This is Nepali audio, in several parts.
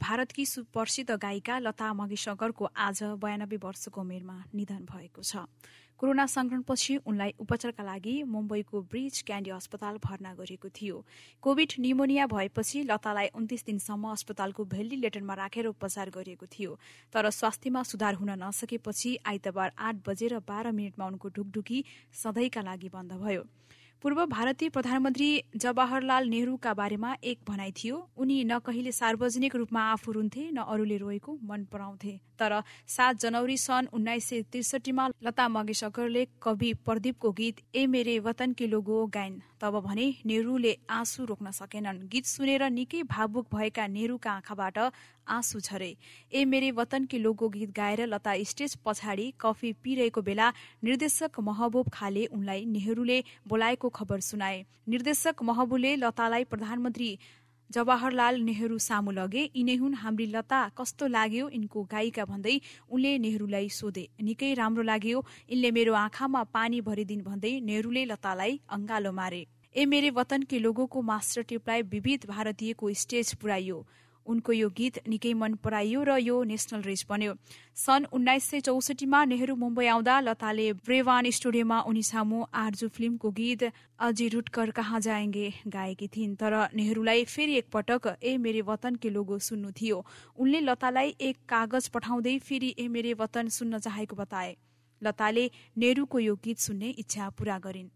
भारतकी सुप्रसिद्ध गायिका लता मगेशकरको आज बयानब्बे वर्षको उमेरमा निधन भएको छ कोरोना संक्रमणपछि उनलाई उपचारका लागि मुम्बईको ब्रिज क्यान्डी अस्पताल भर्ना गरिएको थियो कोभिड निमोनिया भएपछि लतालाई उन्तिस दिनसम्म अस्पतालको भेन्टिलेटरमा राखेर उपचार गरिएको थियो तर स्वास्थ्यमा सुधार हुन नसकेपछि आइतबार आठ बजेर बाह्र मिनटमा उनको ढुकढुकी सधैँका लागि बन्द भयो पूर्व भारतीय प्रधानमन्त्री जवाहरलाल नेहरूका बारेमा एक भनाइ थियो उनी न कहिले सार्वजनिक रूपमा आफू रुन्थे न अरूले रोएको मन पराउँथे तर सात जनवरी सन् उन्नाइस सय त्रिसठीमा लता मङ्गेशकरले कवि प्रदीपको गीत ए मेरे वतन के लोगो गायन तब भने नेहरूले आँसु रोक्न सकेनन् गीत सुनेर निकै भावुक भएका नेहरूका आँखाबाट आँसु झरे ए मेरे वतन के लोगो गीत गाएर लता स्टेज पछाडि कफी पिरहेको बेला निर्देशक महबुब खाले उनलाई नेहरूले बोलाएको खबर सुनाए निर्देशक महबुबले लतालाई प्रधानमन्त्री जवाहरलाल नेहरू सामु लगे यिनै हुन् हाम्री लता कस्तो लाग्यो यिनको गायिका भन्दै उनले नेहरूलाई सोधे निकै राम्रो लाग्यो यिनले मेरो आँखामा पानी भरिदिन भन्दै नेहरूले लतालाई अंगालो मारे ए मेरे वतन के लोगोको मास्टर टिपलाई विविध भारतीयको स्टेज पुर्याइयो उनको यो गीत निकै मन पराइयो र यो नेसनल रेज बन्यो सन् उन्नाइस सय चौसठीमा नेहरू मुम्बई आउँदा लताले ब्रेवान स्टुडियोमा उनी सामु आर्जु फिल्मको गीत अजी रुटकर कहाँ जाएंगे गाएकी थिइन् तर नेहरूलाई फेरि एकपटक ए मेरे वतन के लोगो सुन्नु थियो उनले लतालाई एक कागज पठाउँदै फेरि ए मेरे वतन सुन्न चाहेको बताए लताले नेहरूको यो गीत सुन्ने इच्छा पूरा गरिन्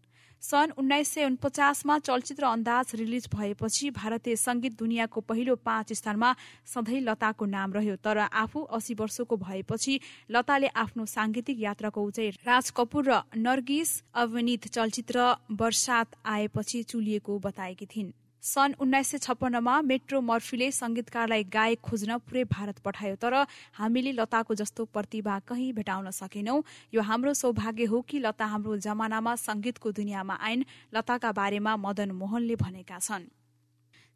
सन् उन्नाइस सय उनपचासमा चलचित्र अन्दाज रिलिज भएपछि भारतीय संगीत दुनियाँको पहिलो पाँच स्थानमा सधैँ लताको नाम रह्यो तर आफू अस्सी वर्षको भएपछि लताले आफ्नो साङ्गीतिक यात्राको उचाइ राज कपूर र नर्गिस अवनित चलचित्र बर्सात आएपछि चुलिएको बताएकी थिइन् सन् उन्नाइस सय छप्पन्नमा मेट्रो मर्फीले सङ्गीतकारलाई गायक खोज्न पुरै भारत पठायो तर हामीले लताको जस्तो प्रतिभा कहीँ भेटाउन सकेनौं यो हाम्रो सौभाग्य हो कि लता हाम्रो जमानामा सङ्गीतको दुनियाँमा आइन् लताका बारेमा मदन मोहनले भनेका छन्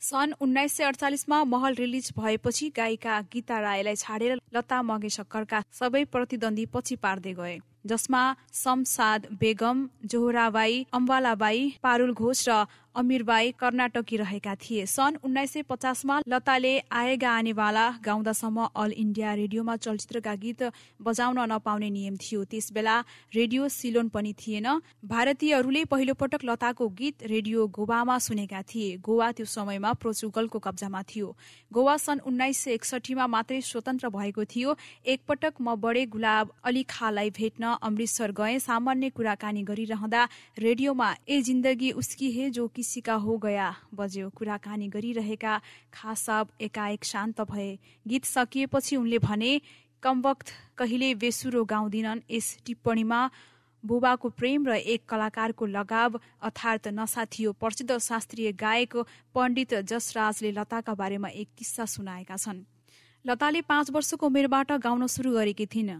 सन् उन्नाइस सय अडचालिसमा महल रिलिज भएपछि गायिका गीता रायलाई छाडेर लता मगेशक्करका सबै प्रतिद्वन्दी पछि पार्दै गए जसमा समसाद बेगम जोहराबाई अम्बालाबाई पारुल घोष र बाई कर्नाटकी रहेका थिए सन् उन्नाइस सय पचासमा लताले आएगा आनेवाला गाउँदासम्म अल इन्डिया रेडियोमा चलचित्रका गीत बजाउन नपाउने नियम थियो त्यस बेला रेडियो सिलोन पनि थिएन भारतीयहरूले पहिलोपटक लताको गीत रेडियो गोवामा सुनेका थिए गोवा त्यो समयमा पोर्चुगलको कब्जामा थियो गोवा सन् उन्नाइस सय एकसठीमा मात्रै स्वतन्त्र भएको थियो एकपटक म बडे गुलाब अली खालाई भेट्न अमृतसर गए सामान्य कुराकानी गरिरहँदा रेडियोमा ए जिन्दगी उसकी हे जो कि सिका हो गया बज्यो कुराकानी गरिरहेका खासाब एकाएक शान्त भए गीत सकिएपछि उनले भने कमवक्त कहिले बेसुरो गाउँदिनन् यस टिप्पणीमा बुबाको प्रेम र एक कलाकारको लगाव अर्थात् नसा थियो प्रसिद्ध शास्त्रीय गायक पण्डित जसराजले लताका बारेमा एक किस्सा सुनाएका छन् लताले पाँच वर्षको उमेरबाट गाउन सुरु गरेकी थिइन्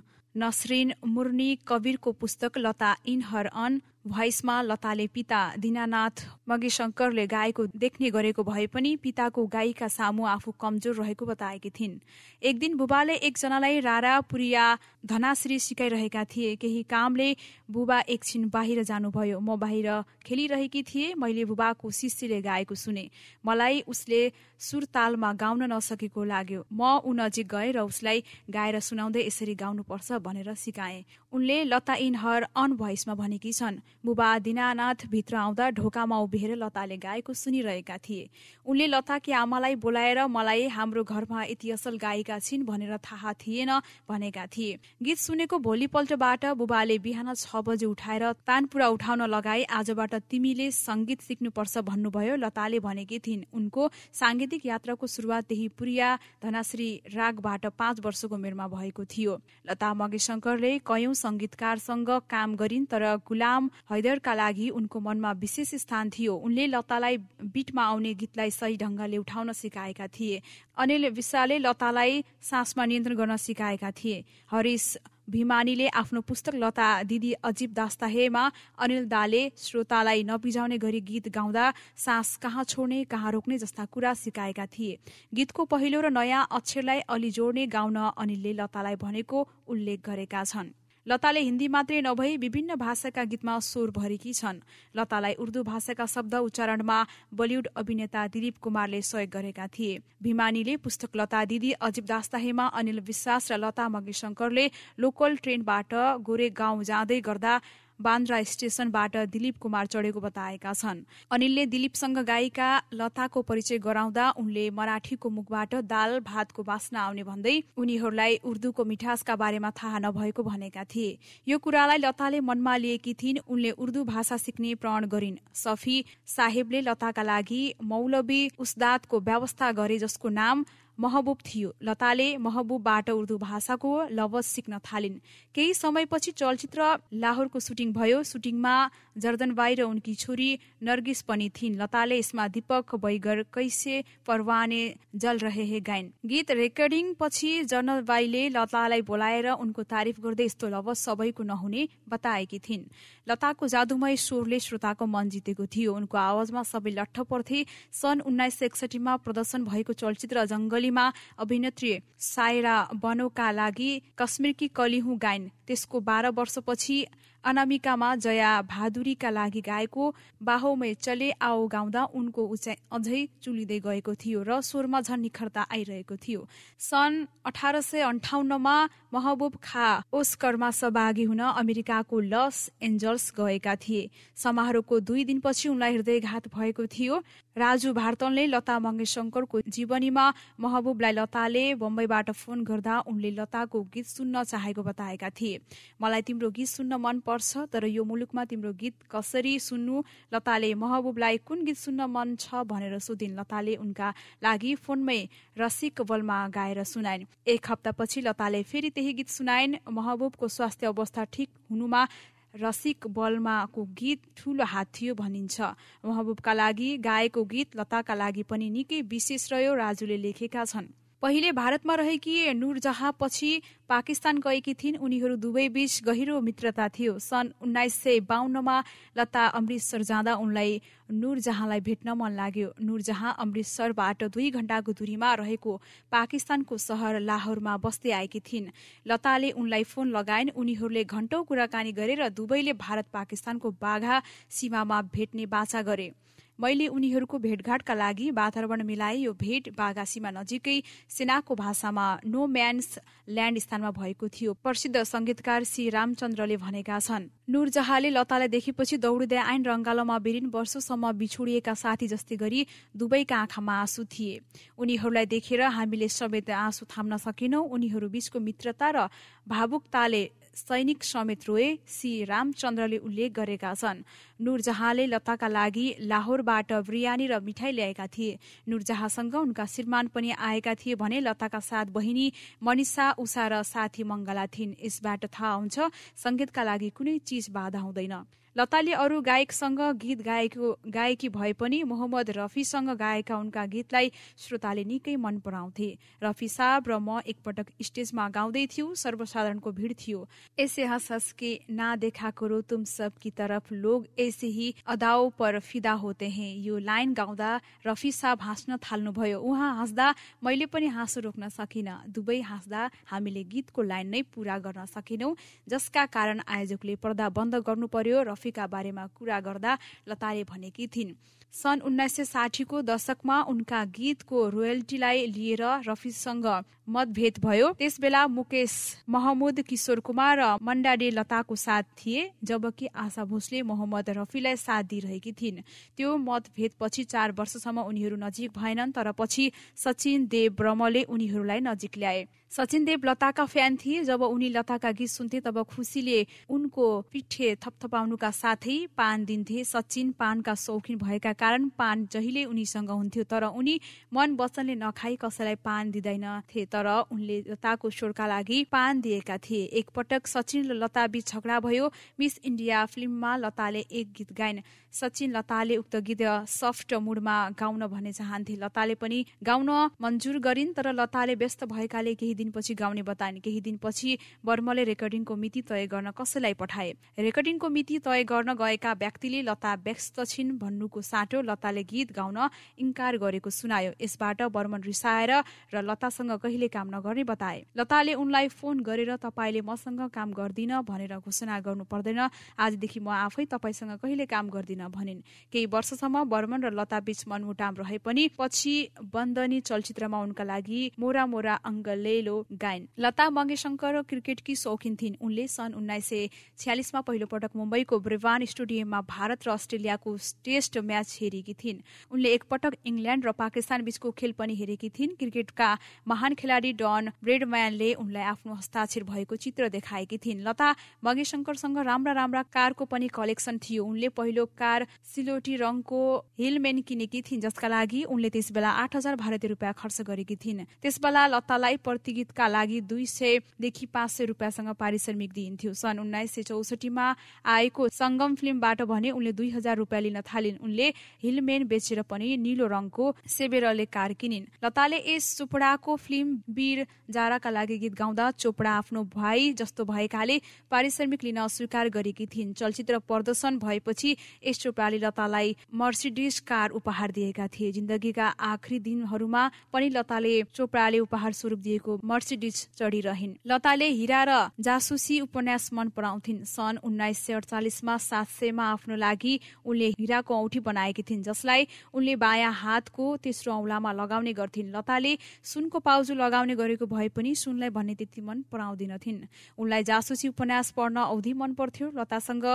नसरिन मुर्नी कवीरको पुस्तक लता इन हर अन भोइसमा लताले पिता दिनानाथ मगेशङ्करले गाएको देख्ने गरेको भए पनि पिताको गायिका सामु आफू कमजोर रहेको बताएकी थिइन् एक दिन बुबाले एकजनालाई रारा पुरिया धनाश्री सिकाइरहेका थिए केही कामले बुबा एकछिन बाहिर जानुभयो म बाहिर खेलिरहेकी थिएँ मैले बुबाको शिष्यले गाएको सुने मलाई उसले सुरतालमा गाउन नसकेको लाग्यो म ऊ नजिक गएँ र उसलाई गाएर सुनाउँदै यसरी गाउनुपर्छ भनेर सिकाएँ उनले लता इन हर अन भोइसमा भनेकी छन् बुबा दिनानाथ भित्र आउँदा ढोकामा उभिएर लताले गाएको सुनिरहेका थिए उनले लताकी आमालाई बोलाएर मलाई हाम्रो घरमा यति असल गाएका छिन् भनेर थाहा थिएन भनेका थिए गीत सुनेको भोलिपल्टबाट बुबाले बिहान छ बजे उठाएर तानपुरा उठाउन लगाए आजबाट तिमीले सङ्गीत सिक्नुपर्छ भन्नुभयो लताले भनेकी थिइन् उनको साङ्गीतिक यात्राको सुरुवात त्यही पुरिया धनाश्री रागबाट पाँच वर्षको उमेरमा भएको थियो लता मगेशङ्करले कयौं सङ्गीतकारसँग काम गरिन् तर गुलाम हैदरका लागि उनको मनमा विशेष स्थान थियो उनले लतालाई बिटमा आउने गीतलाई सही ढंगले उठाउन सिकाएका थिए अनिल विशालले लतालाई सासमा नियन्त्रण गर्न सिकाएका थिए हरिश भिमानीले आफ्नो पुस्तक लता दिदी अजीब दास्ताहेमा अनिल दाले श्रोतालाई नबिजाउने गरी गीत गाउँदा सास कहाँ छोड्ने कहाँ रोक्ने जस्ता कुरा सिकाएका थिए गीतको पहिलो र नयाँ अक्षरलाई अलि जोड्ने गाउन अनिलले लतालाई भनेको उल्लेख गरेका छन् लताले हिन्दी मात्रै नभई विभिन्न भाषाका गीतमा स्वर भरेकी छन् लतालाई उर्दू भाषाका शब्द उच्चारणमा बलिउड अभिनेता दिलीप कुमारले सहयोग गरेका थिए भिमानीले पुस्तक लता दिदी अजीब दास्ताहेमा अनिल विश्वास र लता मङ्गेशङ्करले लोकल ट्रेनबाट गोरे गाउँ जाँदै गर्दा बान्द्रा स्टेशनबाट दिलीप कुमार चढेको बताएका छन् अनिलले दिलीपसँग गायिका लताको परिचय गराउँदा उनले मराठीको मुखबाट दाल भातको बास्ना आउने भन्दै उनीहरूलाई उर्दूको मिठासका बारेमा थाहा नभएको भनेका थिए यो कुरालाई लताले मनमा लिएकी थिइन् उनले उर्दू भाषा सिक्ने प्रण गरिन् सफी साहेबले लताका लागि मौलवी उस्दादको व्यवस्था गरे जसको नाम महबुब थियो लताले महबुबबाट उर्दू भाषाको लवज सिक्न थालिन् केही समयपछि चलचित्र लाहोरको सुटिङ भयो सुटिङमा जर्दनबाई र उनकी छोरी नर्गिस पनि थिइन् लताले यसमा दीपक बैगर कैसे परवाने जल रहे हे गाइन् गीत रेकर्डिङ पछि जर्नल जर्दनबाईले लतालाई बोलाएर उनको तारिफ गर्दै यस्तो लवज सबैको नहुने बताएकी थिइन् लताको जादुमय स्वरले श्रोताको मन जितेको थियो उनको आवाजमा सबै लट्ठ पर्थे सन् उन्नाइस सय एकसठीमा प्रदर्शन भएको चलचित्र जङ्गली नेपालीमा अभिनेत्री सायरा बनोका लागि कश्मीरकी कलिहुँ गाइन् त्यसको बाह्र वर्षपछि अनामिकामा जया भादुरीका लागि गाएको बाहोमै चले आओ गाउँदा उनको उचाइ अझै चुलिँदै गएको थियो र स्वरमा झन् निखरता आइरहेको थियो सन् अठार सय अन्ठाउन्नमा महबुब खा ओस्करमा सहभागी हुन अमेरिकाको लस एन्जल्स गएका थिए समारोहको दुई दिनपछि उनलाई हृदयघात भएको थियो राजु भारतनले लता मङ्गेशङ्करको जीवनीमा महबुबलाई लताले बम्बईबाट फोन गर्दा उनले लताको गीत सुन्न चाहेको बताएका थिए मलाई तिम्रो गीत सुन्न मन पर्छ पर्छ तर यो मुलुकमा तिम्रो गीत कसरी सुन्नु लताले महबुबलाई कुन गीत सुन्न मन छ भनेर सोधिन् लताले उनका लागि फोनमै रसिक बलमा गाएर सुनाइन् एक हप्तापछि लताले फेरि त्यही गीत सुनाइन् महबुबको स्वास्थ्य अवस्था ठिक हुनुमा रसिक बलमाको गीत ठुलो थियो भनिन्छ महबुबका लागि गाएको गीत लताका लागि पनि निकै विशेष रह्यो राजुले लेखेका छन् पहिले भारतमा रहेकी नूरजहाँ पछि पाकिस्तान गएकी थिइन् उनीहरू दुवैबीच गहिरो मित्रता थियो सन् उन्नाइस सय बाहन्नमा लता अमृतसर जाँदा उनलाई नूरजहाँलाई भेट्न मन लाग्यो नूरजहाँ अमृतसरबाट दुई घण्टाको दूरीमा रहेको पाकिस्तानको सहर लाहोरमा बस्दै आएकी थिइन् लताले उनलाई फोन लगाइन् उनीहरूले घण्टौ कुराकानी गरेर दुवैले भारत पाकिस्तानको बाघा सीमामा भेट्ने बाचा गरे मैले उनीहरूको भेटघाटका लागि वातावरण मिलाए यो भेट बागासीमा नजिकै सेनाको भाषामा नो म्यान्स ल्यान्ड स्थानमा भएको थियो प्रसिद्ध संगीतकार श्री रामचन्द्रले भनेका छन् नूरजहाले लतालाई देखेपछि दौडिँदै आइन रङ्गालोमा बिरिन वर्षसम्म बिछोडिएका साथी जस्तै गरी दुवैका आँखामा आँसु थिए उनीहरूलाई देखेर हामीले समेत आँसु थाम्न सकेनौं उनीहरू बीचको मित्रता र भावुकताले सैनिक समेत रोए सी रामचन्द्रले उल्लेख गरेका छन् नुरजहाँले लताका लागि लाहोरबाट बिरयानी र मिठाई ल्याएका थिए नुरजहाँसँग उनका श्रीमान पनि आएका थिए भने लताका साथ बहिनी मनिषा उषा र साथी मंगला थिइन् यसबाट थाहा हुन्छ सङ्गीतका लागि कुनै चिज बाधा हुँदैन लताले अरू गायकसँग गीत गाएको गाएकी भए पनि मोहम्मद रफीसँग गाएका उनका गीतलाई श्रोताले निकै मन पराउँथे रफी साहब र म एकपटक स्टेजमा गाउँदै थियौँ सर्वसाधारणको भिड थियो एसे हस हस के ना देखा करो तुम सब की तरफ लोग एसे ही अदाओ पर फिदा होते हैं यो लाइन गाउँदा रफी साहब हाँस्न थाल्नुभयो उहाँ हाँस्दा मैले पनि हाँसो रोक्न सकिनँ दुवै हाँस्दा हामीले गीतको लाइन नै पूरा गर्न सकेनौँ जसका कारण आयोजकले पर्दा बन्द गर्नु पर्यो रफी बारेमा कुरा गर्दा लताले भनेकी थिइन् सन् उन्नाइस सय साठीको दशकमा उनका गीतको रोयल्टीलाई लिएर रफीसँग मतभेद भयो त्यसबेला मुकेश महमुद किशोर कुमार र मण्डाडे लताको साथ थिए जबकि आशा भोसले मोहम्मद रफीलाई साथ दिइरहेकी थिइन् त्यो मतभेद पछि चार वर्षसम्म उनीहरू नजिक भएनन् तर पछि सचिन देव ब्रह्मले उनीहरूलाई नजिक ल्याए सचिन देव लताका फ्यान थिए जब उनी लताका गीत सुन्थे तब खुसीले उनको पिठे थपथपाउनुका साथै पान दिन्थे सचिन पानका शौखिन भएका कारण पान जहिले उनीसँग हुन्थ्यो तर उनी मन बच्चनले नखाई कसैलाई पान दिँदैनथे तर उनले लताको स्वरका लागि पान दिएका थिए एकपटक सचिन र लता बीच झगडा भयो मिस इन्डिया फिल्ममा लताले एक गीत गाइन् सचिन लताले उक्त गीत सफ्ट मुडमा गाउन भन्ने चाहन्थे लताले पनि गाउन मन्जुर गरिन् तर लताले व्यस्त भएकाले केही दिनपछि गाउने बताइन् केही दिनपछि वर्मले रेकर्डिङको मिति तय गर्न कसैलाई पठाए रेकर्डिङको मिति तय गर्न गएका व्यक्तिले लता व्यस्त छिन् भन्नुको साथ बाटो लताले गीत गाउन इन्कार गरेको सुनायो यसबाट बर्मन रिसाएर र लतासँग कहिले काम नगर्ने बताए लताले उनलाई फोन गरेर तपाईँले मसँग काम गर्दिन भनेर घोषणा गर्नु पर्दैन आजदेखि म आफै तपाईँसँग कहिले काम गर्दिन भनिन् केही वर्षसम्म बर्मन र लता बीच मनमुटाम रहे पनि पछि बन्दनी चलचित्रमा उनका लागि मोरा मोरा अङ्गलेलो गायन लता मङ्गेशङ्कर क्रिकेटकी शौकिन थिइन् उनले सन् उन्नाइस सय छ्यालिसमा पटक मुम्बईको ब्रिवान स्टेडियममा भारत र अस्ट्रेलियाको टेस्ट म्याच हेरेकी थिइन् उनले एकपटक इङ्ल्याण्ड र पाकिस्तान बीचको खेल पनि हेरेकी थिइन् क्रिकेटका महान खेलाडी डन ब्रेडम्यानले उनलाई आफ्नो हस्ताक्षर भएको चित्र देखाएकी थिइन् लता मगेशङ्करसँग राम्रा राम्रा कारको पनि कलेक्सन थियो उनले पहिलो कार सिलोटी रङको हिलमेन किनेकी थिइन् जसका लागि उनले त्यस बेला आठ हजार भारतीय रुपियाँ खर्च गरेकी थिइन् त्यसबेला लतालाई प्रतिगीतका लागि दुई सयदेखि पाँच सय रुपियाँसँग पारिश्रमिक दिइन्थ्यो सन् उन्नाइस सय चौसठीमा आएको सङ्गम फिल्मबाट भने उनले दुई हजार रुपियाँ लिन थालिन् उनले हिलमेन बेचेर पनि निलो रङको सेबेरले कार किनिन् लताले यस चोपडाको फिल्म वीर जाराका लागि गीत गाउँदा चोपडा आफ्नो भाइ जस्तो भएकाले पारिश्रमिक लिन अस्वीकार गरेकी थिइन् चलचित्र प्रदर्शन भएपछि यस चोपडाले लतालाई मर्सिडिज कार उपहार दिएका थिए जिन्दगीका आखरी दिनहरूमा पनि लताले चोपडाले उपहार स्वरूप दिएको मर्सिडिज चढिरहन् लताले हिरा र जासुसी उपन्यास मन पराउँथिन् सन् उन्नाइस सय अडचालिसमा सात सयमा आफ्नो लागि उनले हिराको औठी बनाएका गरिरहेकी थिइन् जसलाई उनले बायाँ हातको तेस्रो औँलामा लगाउने गर्थिन् लताले सुनको पाउजु लगाउने गरेको भए पनि सुनलाई भन्ने त्यति मन पराउँदिनथिन् उनलाई जासुसी उपन्यास पढ्न औधी मन पर्थ्यो लतासँग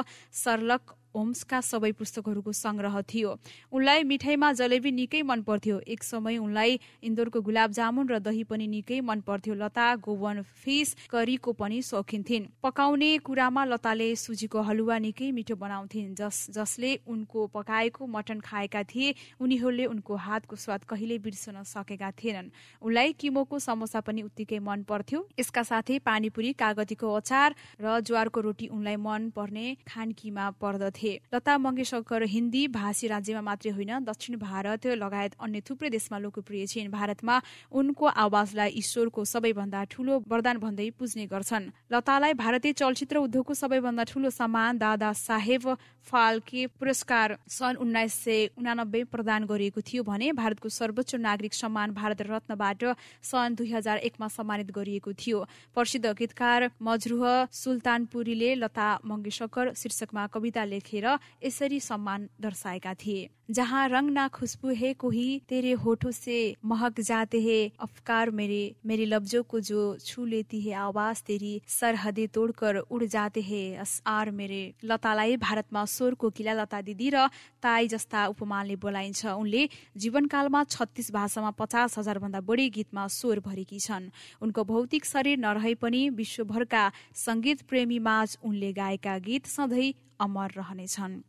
सर्लक ओम्सका सबै पुस्तकहरूको संग्रह थियो उनलाई मिठाईमा जलेबी निकै मन पर्थ्यो एक समय उनलाई इन्दोरको गुलाब जामुन र दही पनि निकै मन पर्थ्यो लता गोवन फिस करीको पनि सौखिन थिइन् पकाउने कुरामा लताले सुजीको हलुवा निकै मिठो बनाउँथिन् जस जसले उनको पकाएको मटन खाएका थिए उनीहरूले उनको हातको स्वाद कहिले बिर्सन सकेका थिएनन् उनलाई किमोको समोसा पनि उत्तिकै मन पर्थ्यो यसका साथै पानीपुरी कागतीको अचार र ज्वारको रोटी उनलाई मन पर्ने खानकीमा पर्दथ्यो थिए लता मङ्गेशकर हिन्दी भाषी राज्यमा मात्रै होइन दक्षिण भारत लगायत अन्य थुप्रै देशमा लोकप्रिय छिन् भारतमा उनको आवाजलाई ईश्वरको सबैभन्दा ठूलो वरदान भन्दै पुज्ने गर्छन् लतालाई भारतीय चलचित्र उद्योगको सबैभन्दा ठूलो सम्मान दादा साहेब फाल्के पुरस्कार सन् उन्नाइस सय उनानब्बे प्रदान गरिएको थियो भने भारतको सर्वोच्च नागरिक सम्मान भारत रत्नबाट सन् दुई हजार एकमा सम्मानित गरिएको थियो प्रसिद्ध गीतकार मजरुह सुल्तानपुरीले लता मङ्गेशकर शीर्षकमा कविता लेखे राखेर यसरी सम्मान दर्शाएका थिए जहाँ रङ ना खुसबु हे कोही तेरे होठो से महक जाते हे अफकार मेरे मेरे लब्जो को जो छू लेती है आवाज तेरी सरहदे तोडकर उड जाते हे असआर मेरे लतालाई भारतमा स्वरको किला लता दिदी र ताई जस्ता उपमानले बोलाइन्छ उनले जीवनकालमा छत्तिस भाषामा पचास भन्दा बढी गीतमा स्वर भरेकी छन् उनको भौतिक शरीर नरहे पनि विश्वभरका सङ्गीत प्रेमी माझ उनले गाएका गीत सधैँ अमर रहनेछन्